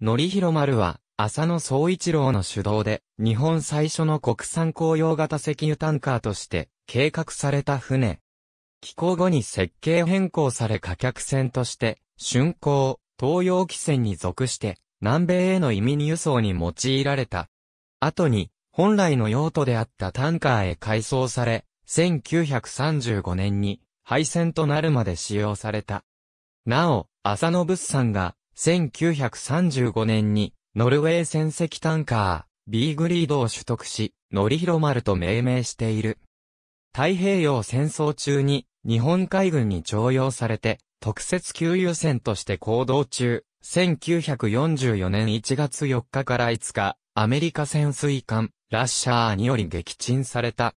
のりひろ丸は、浅野総一郎の主導で、日本最初の国産公用型石油タンカーとして、計画された船。寄港後に設計変更され貨客船として、竣工、東洋汽船に属して、南米への移民輸送に用いられた。後に、本来の用途であったタンカーへ改装され、1935年に、廃船となるまで使用された。なお、浅野物産が、1935年に、ノルウェー船籍タンカー、ビーグリードを取得し、ノリヒロ丸と命名している。太平洋戦争中に、日本海軍に徴用されて、特設給油船として行動中、1944年1月4日から5日、アメリカ潜水艦、ラッシャーにより撃沈された。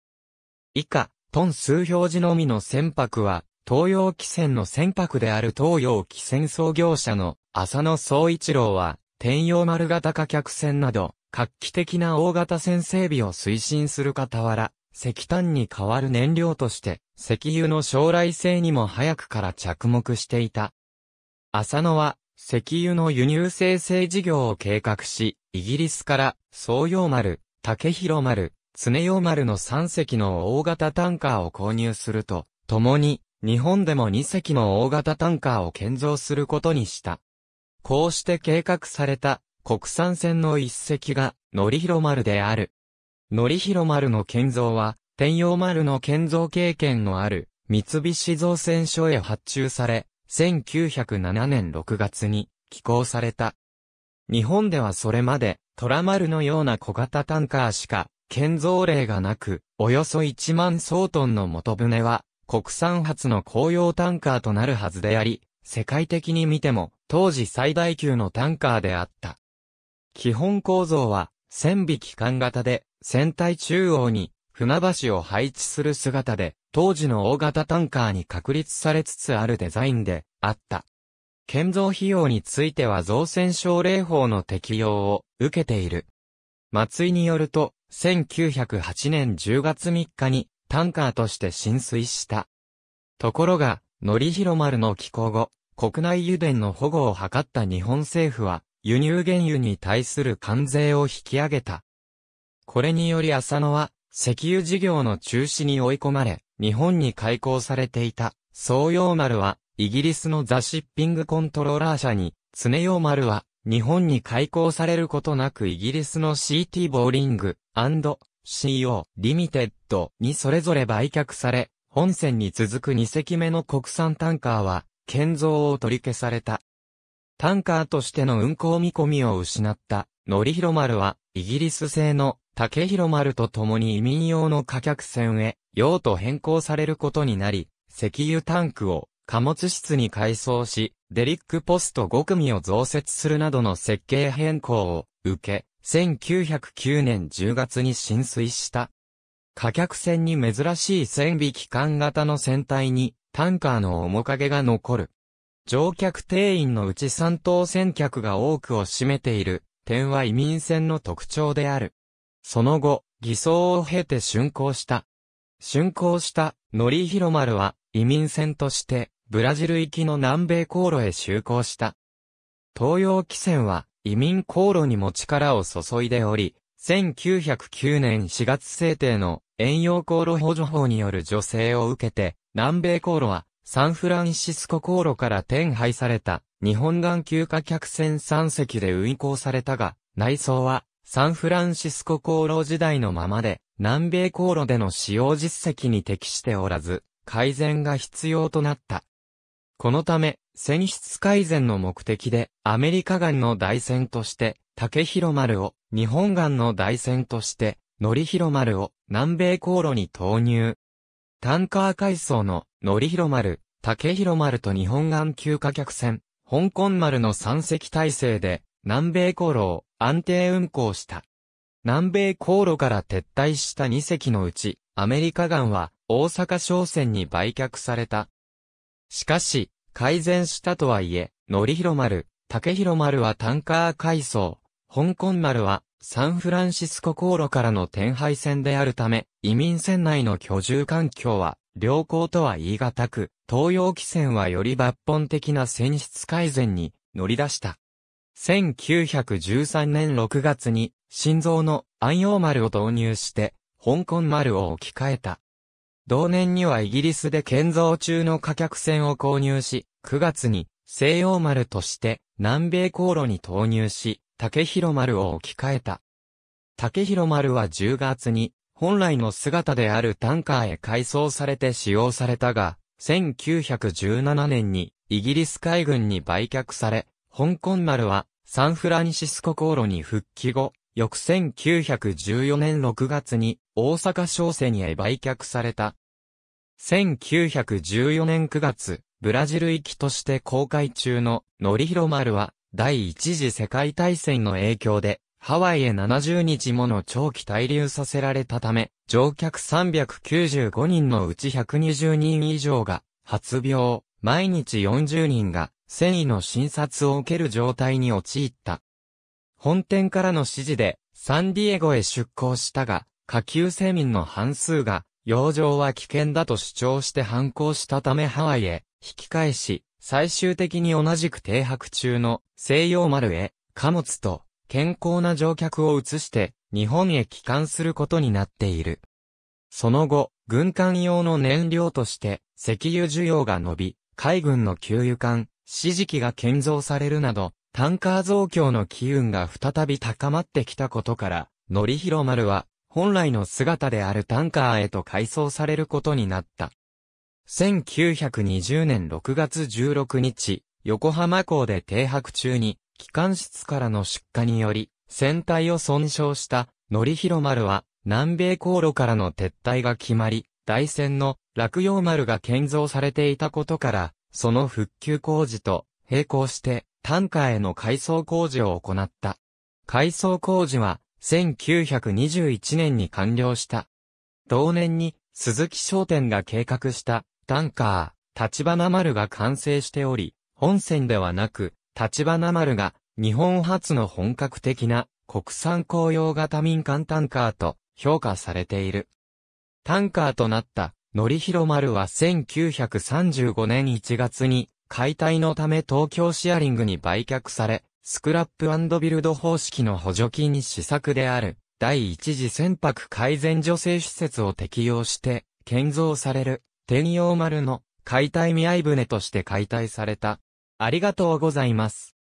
以下、トン数表示のみの船舶は、東洋汽船の船舶である東洋汽船創業者の浅野総一郎は、天洋丸型貨客船など、画期的な大型船整備を推進する傍ら、石炭に代わる燃料として、石油の将来性にも早くから着目していた。浅野は、石油の輸入生成事業を計画し、イギリスから、総洋丸、竹広丸、常洋丸の3隻の大型タンカーを購入すると、共に、日本でも2隻の大型タンカーを建造することにした。こうして計画された国産船の一隻が、のりひろ丸である。のりひろ丸の建造は、天洋丸の建造経験のある、三菱造船所へ発注され、1907年6月に、寄港された。日本ではそれまで、虎丸のような小型タンカーしか、建造例がなく、およそ1万総トンの元船は、国産初の公用タンカーとなるはずであり、世界的に見ても、当時最大級のタンカーであった。基本構造は、千匹艦型で、船体中央に船橋を配置する姿で、当時の大型タンカーに確立されつつあるデザインであった。建造費用については造船省令法の適用を受けている。松井によると、1908年10月3日にタンカーとして浸水した。ところが、のりひろ丸の寄港後、国内油田の保護を図った日本政府は、輸入原油に対する関税を引き上げた。これにより浅野は、石油事業の中止に追い込まれ、日本に開港されていた、総用丸は、イギリスのザ・シッピングコントローラー社に、常用丸は、日本に開港されることなくイギリスの CT ボーリング &CO リミテッドにそれぞれ売却され、本線に続く2隻目の国産タンカーは、建造を取り消された。タンカーとしての運航見込みを失った、のりひろ丸は、イギリス製の竹広丸と共に移民用の貨客船へ、用途変更されることになり、石油タンクを貨物室に改装し、デリックポスト5組を増設するなどの設計変更を受け、1909年10月に浸水した。貨客船に珍しい船尾機関型の船体にタンカーの面影が残る。乗客定員のうち三等船客が多くを占めている点は移民船の特徴である。その後、偽装を経て竣工した。竣工したのり広丸は移民船としてブラジル行きの南米航路へ就航した。東洋汽船は移民航路にも力を注いでおり、1909年4月制定の遠洋航路補助法による助成を受けて、南米航路は、サンフランシスコ航路から転廃された、日本岸休暇客船3隻で運航されたが、内装は、サンフランシスコ航路時代のままで、南米航路での使用実績に適しておらず、改善が必要となった。このため、船室改善の目的で、アメリカ岸の大船として、竹広丸を、日本岸の大船として、のり丸を南米航路に投入。タンカー海藻の、のりひろ丸、竹広丸と日本岸急火客船、香港丸の3隻体制で、南米航路を安定運航した。南米航路から撤退した2隻のうち、アメリカ岸は大阪商船に売却された。しかし、改善したとはいえ、のりひろ丸、竹広丸はタンカー海藻、香港丸はサンフランシスコ航路からの転廃線であるため、移民船内の居住環境は良好とは言い難く、東洋汽船はより抜本的な船室改善に乗り出した。1913年6月に、心臓の安陽丸を導入して、香港丸を置き換えた。同年にはイギリスで建造中の貨客船を購入し、9月に西洋丸として南米航路に投入し、竹広丸を置き換えた。竹広丸は10月に、本来の姿であるタンカーへ改装されて使用されたが、1917年にイギリス海軍に売却され、香港丸はサンフランシスコ航路に復帰後、翌1914年6月に大阪商船へ売却された。1914年9月、ブラジル行きとして公開中のノリヒロ丸は第一次世界大戦の影響で、ハワイへ70日もの長期滞留させられたため、乗客395人のうち120人以上が、発病、毎日40人が、繊維の診察を受ける状態に陥った。本店からの指示で、サンディエゴへ出港したが、下級生民の半数が、洋上は危険だと主張して反抗したためハワイへ、引き返し、最終的に同じく停泊中の西洋丸へ貨物と健康な乗客を移して日本へ帰還することになっている。その後、軍艦用の燃料として石油需要が伸び、海軍の給油艦、指示機が建造されるなど、タンカー増強の機運が再び高まってきたことから、のりひろ丸は、本来の姿であるタンカーへと改装されることになった。1920年6月16日、横浜港で停泊中に、機関室からの出火により、船体を損傷した、のりひろ丸は、南米航路からの撤退が決まり、大船の落葉丸が建造されていたことから、その復旧工事と並行して、タンカーへの改装工事を行った。改装工事は、1921年に完了した。同年に、鈴木商店が計画したタンカー、立花丸が完成しており、本線ではなく、立花丸が日本初の本格的な国産公用型民間タンカーと評価されている。タンカーとなったのりひろ丸は1935年1月に解体のため東京シアリングに売却され、スクラップビルド方式の補助金施策である第一次船舶改善助成施設を適用して建造される天陽丸の解体見合い船として解体された。ありがとうございます。